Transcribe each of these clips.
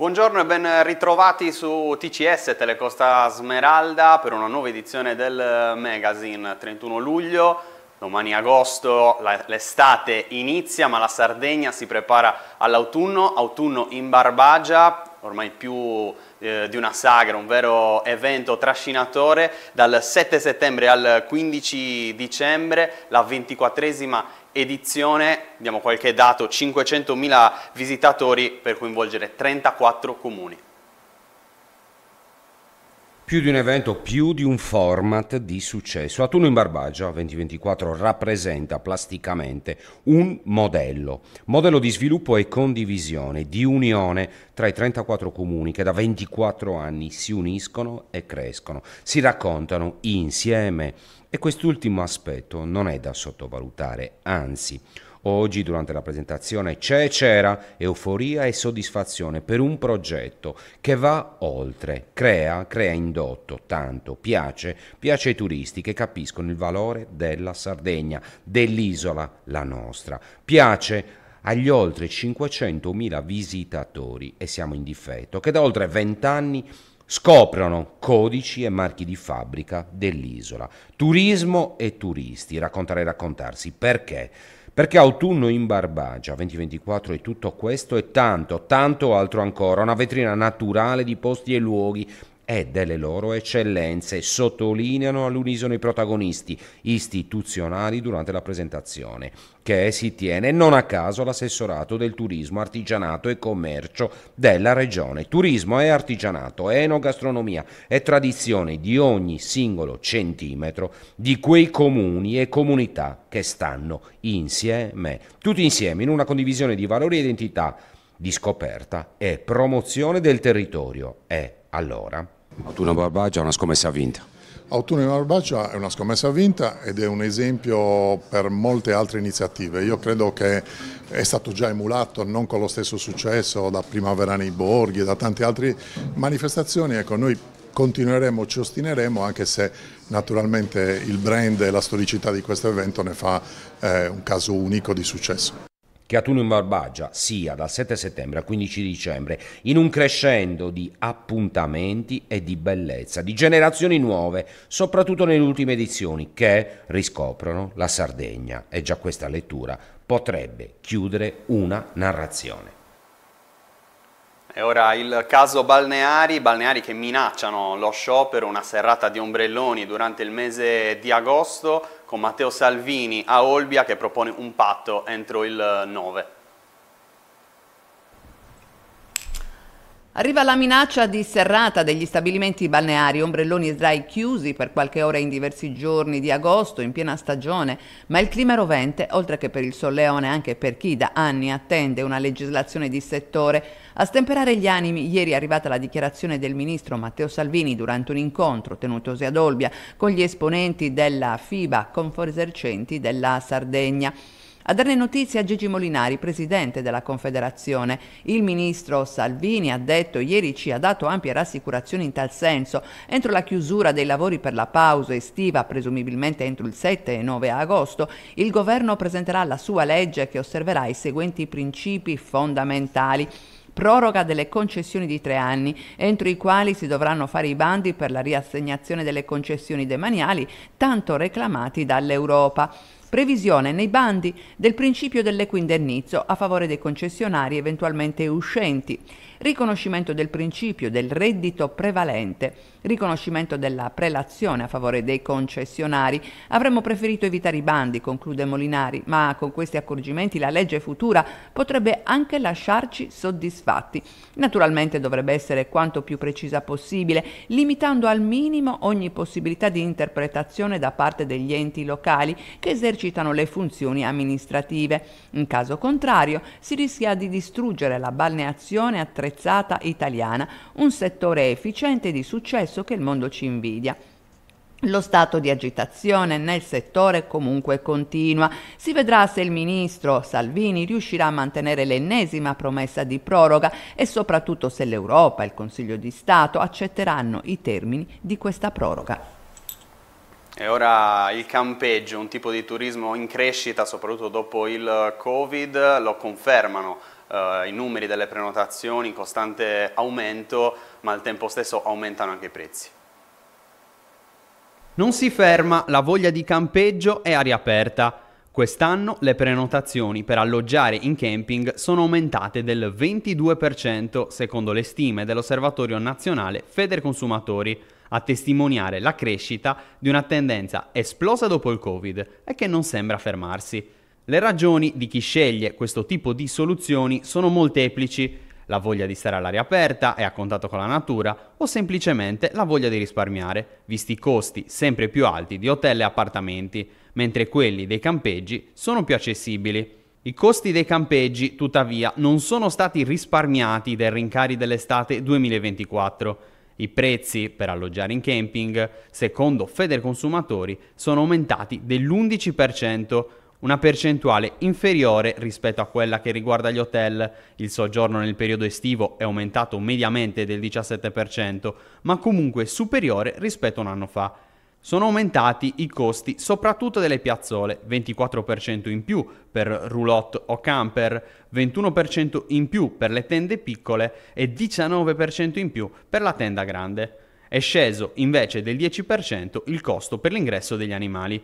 Buongiorno e ben ritrovati su TCS Telecosta Smeralda per una nuova edizione del magazine 31 luglio. Domani agosto l'estate inizia ma la Sardegna si prepara all'autunno, autunno in Barbagia, ormai più eh, di una sagra, un vero evento trascinatore, dal 7 settembre al 15 dicembre la 24esima edizione, diamo qualche dato, 500.000 visitatori per coinvolgere 34 comuni più di un evento, più di un format di successo. Atuno in Barbagia 2024 rappresenta plasticamente un modello, modello di sviluppo e condivisione, di unione tra i 34 comuni che da 24 anni si uniscono e crescono, si raccontano insieme e quest'ultimo aspetto non è da sottovalutare, anzi Oggi, durante la presentazione, c'è c'era euforia e soddisfazione per un progetto che va oltre, crea, crea indotto, tanto, piace, piace ai turisti che capiscono il valore della Sardegna, dell'isola, la nostra. Piace agli oltre 500.000 visitatori e siamo in difetto, che da oltre 20 anni scoprono codici e marchi di fabbrica dell'isola. Turismo e turisti, raccontare e raccontarsi, perché? Perché autunno in Barbagia 2024 è tutto questo e tanto, tanto altro ancora, una vetrina naturale di posti e luoghi e delle loro eccellenze, sottolineano all'unisono i protagonisti istituzionali durante la presentazione, che si tiene non a caso l'assessorato del turismo, artigianato e commercio della regione. Turismo e artigianato, enogastronomia e tradizione di ogni singolo centimetro di quei comuni e comunità che stanno insieme, tutti insieme in una condivisione di valori e identità di scoperta e promozione del territorio. E allora Autunno Barbaccia è una scommessa vinta. Autunno Barbaccia è una scommessa vinta ed è un esempio per molte altre iniziative. Io credo che è stato già emulato, non con lo stesso successo, da Primavera nei Borghi e da tante altre manifestazioni. Ecco, noi continueremo, ci ostineremo anche se naturalmente il brand e la storicità di questo evento ne fa eh, un caso unico di successo che a Tuno in Barbaggia sia dal 7 settembre al 15 dicembre in un crescendo di appuntamenti e di bellezza, di generazioni nuove, soprattutto nelle ultime edizioni, che riscoprono la Sardegna. E già questa lettura potrebbe chiudere una narrazione. E ora il caso balneari, balneari che minacciano lo sciopero, una serrata di ombrelloni durante il mese di agosto con Matteo Salvini a Olbia che propone un patto entro il 9. Eh, Arriva la minaccia di serrata degli stabilimenti balneari, ombrelloni e sdrai chiusi per qualche ora in diversi giorni di agosto, in piena stagione, ma il clima rovente, oltre che per il solleone, anche per chi da anni attende una legislazione di settore, a stemperare gli animi, ieri è arrivata la dichiarazione del ministro Matteo Salvini durante un incontro tenutosi ad Olbia con gli esponenti della FIBA, Conforsercenti della Sardegna. A darne notizia Gigi Molinari, presidente della Confederazione. Il ministro Salvini ha detto ieri ci ha dato ampie rassicurazioni in tal senso. Entro la chiusura dei lavori per la pausa estiva, presumibilmente entro il 7 e 9 agosto, il governo presenterà la sua legge che osserverà i seguenti principi fondamentali proroga delle concessioni di tre anni, entro i quali si dovranno fare i bandi per la riassegnazione delle concessioni demaniali tanto reclamati dall'Europa previsione nei bandi del principio dell'equindennizzo a favore dei concessionari eventualmente uscenti, riconoscimento del principio del reddito prevalente, riconoscimento della prelazione a favore dei concessionari. Avremmo preferito evitare i bandi, conclude Molinari, ma con questi accorgimenti la legge futura potrebbe anche lasciarci soddisfatti. Naturalmente dovrebbe essere quanto più precisa possibile, limitando al minimo ogni possibilità di interpretazione da parte degli enti locali che esercitano esercitano le funzioni amministrative. In caso contrario si rischia di distruggere la balneazione attrezzata italiana, un settore efficiente e di successo che il mondo ci invidia. Lo stato di agitazione nel settore comunque continua. Si vedrà se il ministro Salvini riuscirà a mantenere l'ennesima promessa di proroga e soprattutto se l'Europa e il Consiglio di Stato accetteranno i termini di questa proroga. E ora il campeggio, un tipo di turismo in crescita soprattutto dopo il Covid, lo confermano eh, i numeri delle prenotazioni in costante aumento, ma al tempo stesso aumentano anche i prezzi. Non si ferma, la voglia di campeggio è a riaperta. Quest'anno le prenotazioni per alloggiare in camping sono aumentate del 22% secondo le stime dell'Osservatorio Nazionale Feder Consumatori a testimoniare la crescita di una tendenza esplosa dopo il Covid e che non sembra fermarsi. Le ragioni di chi sceglie questo tipo di soluzioni sono molteplici, la voglia di stare all'aria aperta e a contatto con la natura o semplicemente la voglia di risparmiare, visti i costi sempre più alti di hotel e appartamenti, mentre quelli dei campeggi sono più accessibili. I costi dei campeggi, tuttavia, non sono stati risparmiati dai rincari dell'estate 2024. I prezzi per alloggiare in camping, secondo Federconsumatori, sono aumentati dell'11%, una percentuale inferiore rispetto a quella che riguarda gli hotel. Il soggiorno nel periodo estivo è aumentato mediamente del 17%, ma comunque superiore rispetto a un anno fa. Sono aumentati i costi soprattutto delle piazzole, 24% in più per roulotte o camper, 21% in più per le tende piccole e 19% in più per la tenda grande. È sceso invece del 10% il costo per l'ingresso degli animali.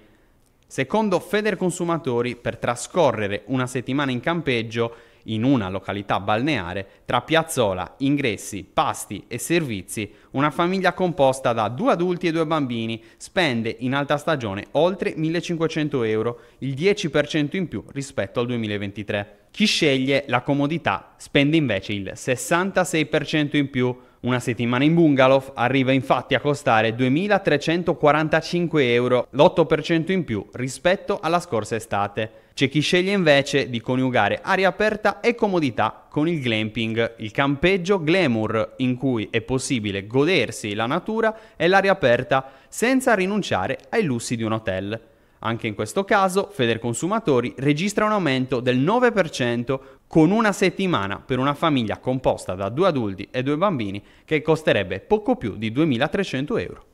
Secondo Feder Consumatori, per trascorrere una settimana in campeggio in una località balneare, tra piazzola, ingressi, pasti e servizi, una famiglia composta da due adulti e due bambini spende in alta stagione oltre 1500 euro, il 10% in più rispetto al 2023. Chi sceglie la comodità spende invece il 66% in più. Una settimana in bungalow arriva infatti a costare 2.345 euro, l'8% in più rispetto alla scorsa estate. C'è chi sceglie invece di coniugare aria aperta e comodità con il glamping, il campeggio glamour in cui è possibile godersi la natura e l'aria aperta senza rinunciare ai lussi di un hotel. Anche in questo caso Federconsumatori registra un aumento del 9% con una settimana per una famiglia composta da due adulti e due bambini che costerebbe poco più di 2.300 euro.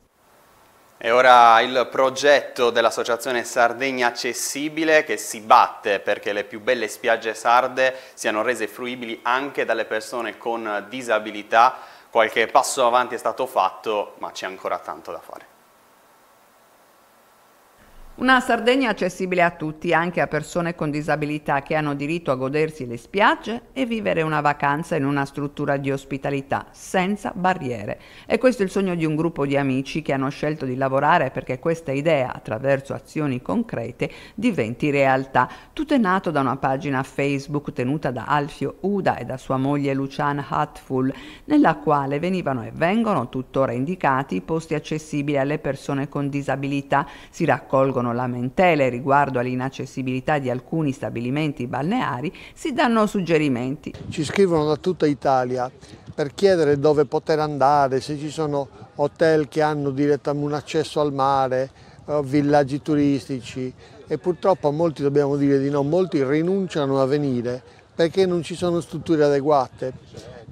E ora il progetto dell'Associazione Sardegna Accessibile che si batte perché le più belle spiagge sarde siano rese fruibili anche dalle persone con disabilità. Qualche passo avanti è stato fatto, ma c'è ancora tanto da fare. Una Sardegna accessibile a tutti, anche a persone con disabilità che hanno diritto a godersi le spiagge e vivere una vacanza in una struttura di ospitalità senza barriere. E questo è il sogno di un gruppo di amici che hanno scelto di lavorare perché questa idea, attraverso azioni concrete, diventi realtà. Tutto è nato da una pagina Facebook tenuta da Alfio Uda e da sua moglie Luciana Hatful, nella quale venivano e vengono tuttora indicati i posti accessibili alle persone con disabilità. Si raccolgono sorgono lamentele riguardo all'inaccessibilità di alcuni stabilimenti balneari, si danno suggerimenti. Ci scrivono da tutta Italia per chiedere dove poter andare, se ci sono hotel che hanno direttamente un accesso al mare, eh, villaggi turistici e purtroppo molti dobbiamo dire di no, molti rinunciano a venire perché non ci sono strutture adeguate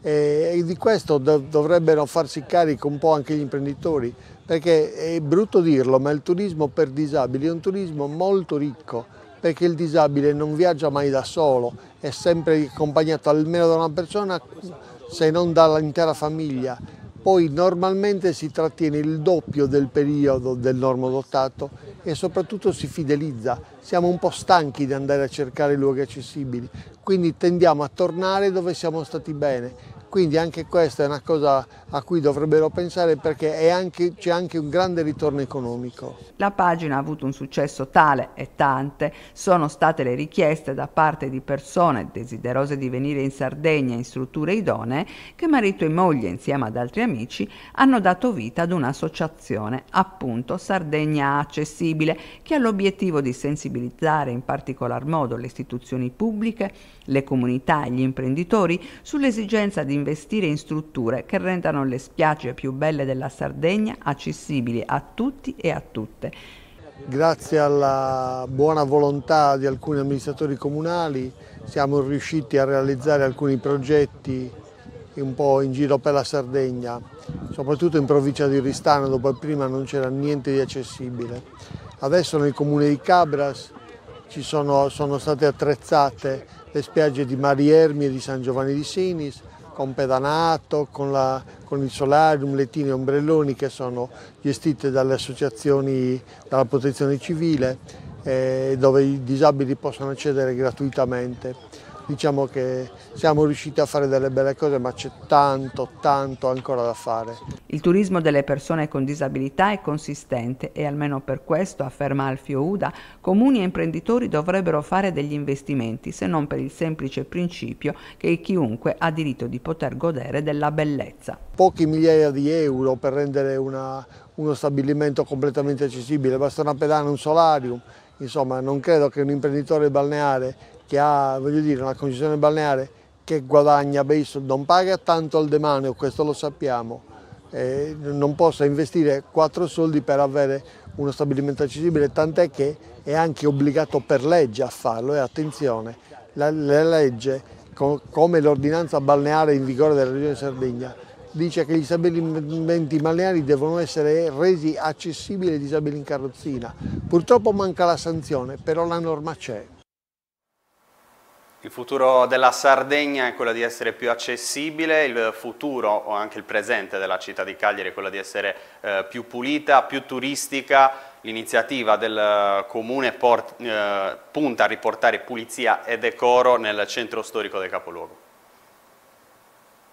e di questo dovrebbero farsi carico un po' anche gli imprenditori, perché è brutto dirlo, ma il turismo per disabili è un turismo molto ricco, perché il disabile non viaggia mai da solo, è sempre accompagnato almeno da una persona, se non dall'intera famiglia. Poi normalmente si trattiene il doppio del periodo del normo normodotato e soprattutto si fidelizza. Siamo un po' stanchi di andare a cercare luoghi accessibili, quindi tendiamo a tornare dove siamo stati bene quindi anche questa è una cosa a cui dovrebbero pensare perché anche, c'è anche un grande ritorno economico. La pagina ha avuto un successo tale e tante sono state le richieste da parte di persone desiderose di venire in Sardegna in strutture idonee che marito e moglie insieme ad altri amici hanno dato vita ad un'associazione, appunto Sardegna Accessibile, che ha l'obiettivo di sensibilizzare in particolar modo le istituzioni pubbliche, le comunità e gli imprenditori sull'esigenza di investire in strutture che rendano le spiagge più belle della Sardegna accessibili a tutti e a tutte. Grazie alla buona volontà di alcuni amministratori comunali siamo riusciti a realizzare alcuni progetti un po' in giro per la Sardegna, soprattutto in provincia di Ristano dove prima non c'era niente di accessibile. Adesso nel comune di Cabras ci sono, sono state attrezzate le spiagge di Mariermi e di San Giovanni di Sinis, con pedanato, con, la, con il solarium, lettini e ombrelloni che sono gestite dalle associazioni, dalla protezione civile eh, dove i disabili possono accedere gratuitamente diciamo che siamo riusciti a fare delle belle cose ma c'è tanto tanto ancora da fare. Il turismo delle persone con disabilità è consistente e almeno per questo, afferma Alfio Uda, comuni e imprenditori dovrebbero fare degli investimenti se non per il semplice principio che chiunque ha diritto di poter godere della bellezza. Pochi migliaia di euro per rendere una, uno stabilimento completamente accessibile, basta una pedana, un solarium, insomma non credo che un imprenditore balneare che ha dire, una concessione balneare che guadagna benissimo, non paga tanto al demanio, questo lo sappiamo, eh, non possa investire quattro soldi per avere uno stabilimento accessibile, tant'è che è anche obbligato per legge a farlo e attenzione, la, la legge come l'ordinanza balneare in vigore della Regione Sardegna dice che gli stabilimenti balneari devono essere resi accessibili ai disabili in carrozzina. Purtroppo manca la sanzione, però la norma c'è. Il futuro della Sardegna è quello di essere più accessibile, il futuro o anche il presente della città di Cagliari è quello di essere eh, più pulita, più turistica. L'iniziativa del eh, comune port, eh, punta a riportare pulizia e decoro nel centro storico del capoluogo.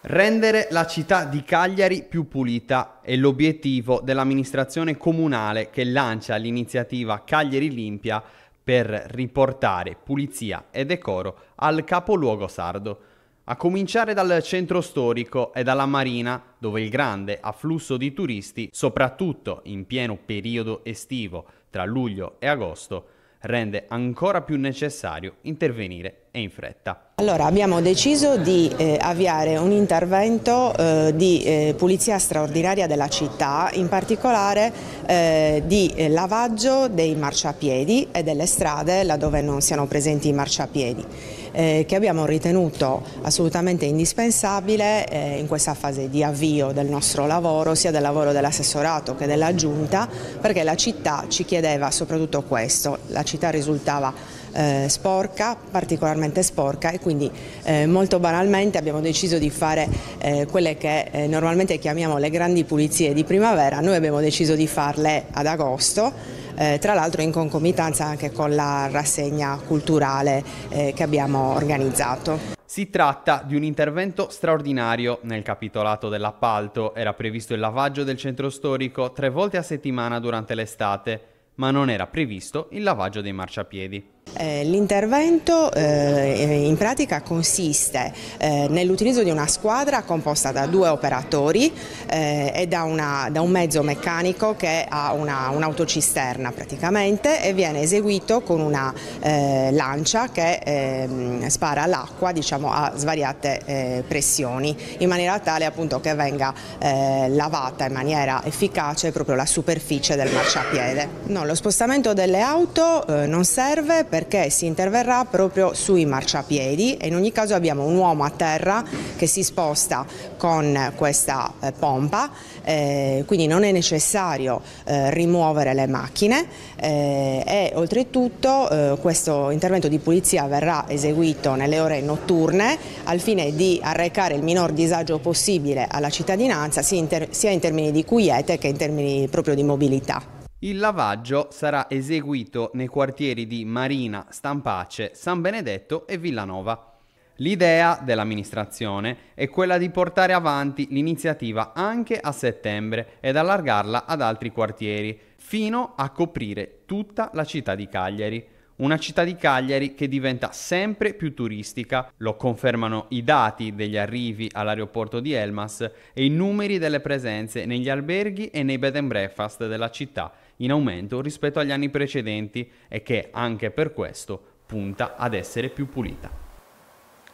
Rendere la città di Cagliari più pulita è l'obiettivo dell'amministrazione comunale che lancia l'iniziativa Cagliari Limpia per riportare pulizia e decoro al capoluogo sardo, a cominciare dal centro storico e dalla marina, dove il grande afflusso di turisti, soprattutto in pieno periodo estivo tra luglio e agosto, rende ancora più necessario intervenire e in fretta. Allora abbiamo deciso di eh, avviare un intervento eh, di eh, pulizia straordinaria della città, in particolare eh, di eh, lavaggio dei marciapiedi e delle strade laddove non siano presenti i marciapiedi eh, che abbiamo ritenuto assolutamente indispensabile eh, in questa fase di avvio del nostro lavoro, sia del lavoro dell'assessorato che della giunta, perché la città ci chiedeva soprattutto questo, la città risultava eh, sporca, particolarmente sporca e quindi eh, molto banalmente abbiamo deciso di fare eh, quelle che eh, normalmente chiamiamo le grandi pulizie di primavera, noi abbiamo deciso di farle ad agosto eh, tra l'altro in concomitanza anche con la rassegna culturale eh, che abbiamo organizzato. Si tratta di un intervento straordinario. Nel capitolato dell'appalto era previsto il lavaggio del centro storico tre volte a settimana durante l'estate, ma non era previsto il lavaggio dei marciapiedi. Eh, l'intervento eh, in pratica consiste eh, nell'utilizzo di una squadra composta da due operatori e da, una, da un mezzo meccanico che ha una, un'autocisterna praticamente e viene eseguito con una lancia che ehm, spara l'acqua diciamo, a svariate pressioni in maniera tale appunto, che venga lavata in maniera efficace proprio la superficie del marciapiede. No, lo spostamento delle auto non serve per perché si interverrà proprio sui marciapiedi e in ogni caso abbiamo un uomo a terra che si sposta con questa eh, pompa, eh, quindi non è necessario eh, rimuovere le macchine eh, e oltretutto eh, questo intervento di pulizia verrà eseguito nelle ore notturne al fine di arrecare il minor disagio possibile alla cittadinanza sia in, sia in termini di quiete che in termini proprio di mobilità. Il lavaggio sarà eseguito nei quartieri di Marina, Stampace, San Benedetto e Villanova. L'idea dell'amministrazione è quella di portare avanti l'iniziativa anche a settembre ed allargarla ad altri quartieri, fino a coprire tutta la città di Cagliari. Una città di Cagliari che diventa sempre più turistica, lo confermano i dati degli arrivi all'aeroporto di Elmas e i numeri delle presenze negli alberghi e nei bed and breakfast della città, in aumento rispetto agli anni precedenti e che anche per questo punta ad essere più pulita.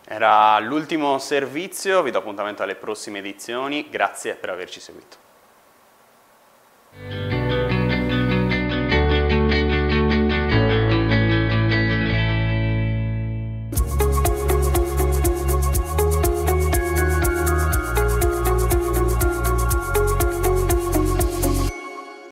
Era l'ultimo servizio, vi do appuntamento alle prossime edizioni, grazie per averci seguito.